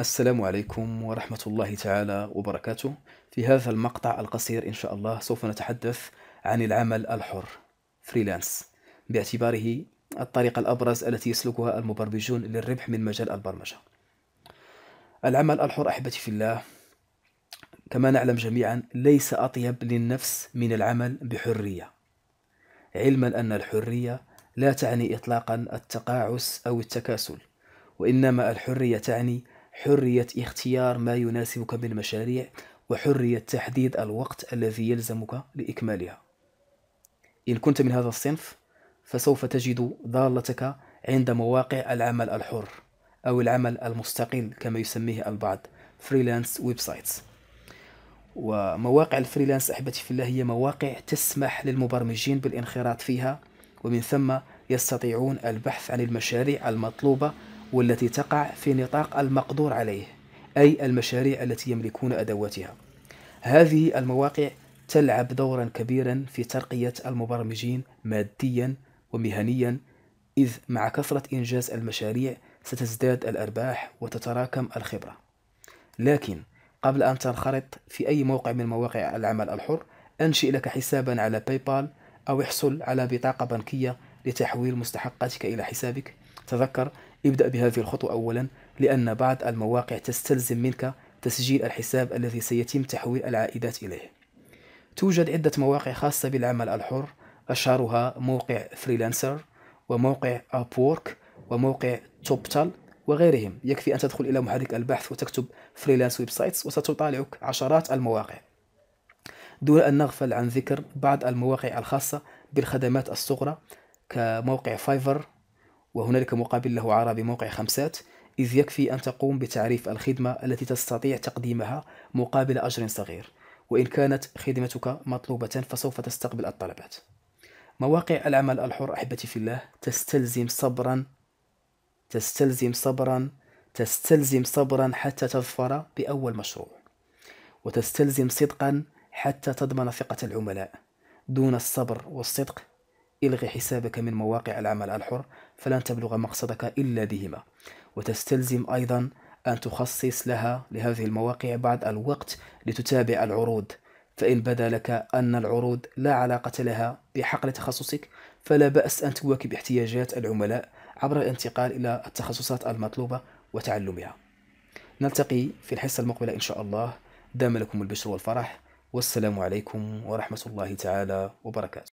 السلام عليكم ورحمة الله تعالى وبركاته في هذا المقطع القصير إن شاء الله سوف نتحدث عن العمل الحر فريلانس باعتباره الطريقة الأبرز التي يسلكها المبرمجون للربح من مجال البرمجة العمل الحر أحبتي في الله كما نعلم جميعا ليس أطيب للنفس من العمل بحرية علما أن الحرية لا تعني إطلاقا التقاعس أو التكاسل وإنما الحرية تعني حرية اختيار ما يناسبك من مشاريع وحرية تحديد الوقت الذي يلزمك لإكمالها إن كنت من هذا الصنف فسوف تجد ضالتك عند مواقع العمل الحر أو العمل المستقل كما يسميه البعض فريلانس ويب سايتس ومواقع الفريلانس أحبتي في الله هي مواقع تسمح للمبرمجين بالانخراط فيها ومن ثم يستطيعون البحث عن المشاريع المطلوبة والتي تقع في نطاق المقدور عليه أي المشاريع التي يملكون أدواتها هذه المواقع تلعب دورا كبيرا في ترقية المبرمجين ماديا ومهنيا إذ مع كثرة إنجاز المشاريع ستزداد الأرباح وتتراكم الخبرة لكن قبل أن تنخرط في أي موقع من مواقع العمل الحر أنشئ لك حسابا على باي بال أو احصل على بطاقة بنكية لتحويل مستحقاتك إلى حسابك تذكر ابدأ بهذه الخطوة أولا لأن بعض المواقع تستلزم منك تسجيل الحساب الذي سيتم تحويل العائدات إليه توجد عدة مواقع خاصة بالعمل الحر أشهرها موقع فريلانسر وموقع أبورك وموقع توبتال وغيرهم يكفي أن تدخل إلى محرك البحث وتكتب فريلانس ويب سايتس وستطالعك عشرات المواقع دون أن نغفل عن ذكر بعض المواقع الخاصة بالخدمات الصغرى كموقع فايفر وهنالك مقابل له عربي موقع خمسات إذ يكفي أن تقوم بتعريف الخدمة التي تستطيع تقديمها مقابل أجر صغير وإن كانت خدمتك مطلوبة فسوف تستقبل الطلبات مواقع العمل الحر أحبتي في الله تستلزم صبرا تستلزم صبرا تستلزم صبرا حتى تظفر بأول مشروع وتستلزم صدقا حتى تضمن ثقة العملاء دون الصبر والصدق الغي حسابك من مواقع العمل الحر فلن تبلغ مقصدك إلا بهما وتستلزم أيضا أن تخصص لها لهذه المواقع بعض الوقت لتتابع العروض فإن بدا لك أن العروض لا علاقة لها بحقل تخصصك فلا بأس أن تواكب احتياجات العملاء عبر الانتقال إلى التخصصات المطلوبة وتعلمها نلتقي في الحصة المقبلة إن شاء الله دام لكم البشر والفرح والسلام عليكم ورحمة الله تعالى وبركاته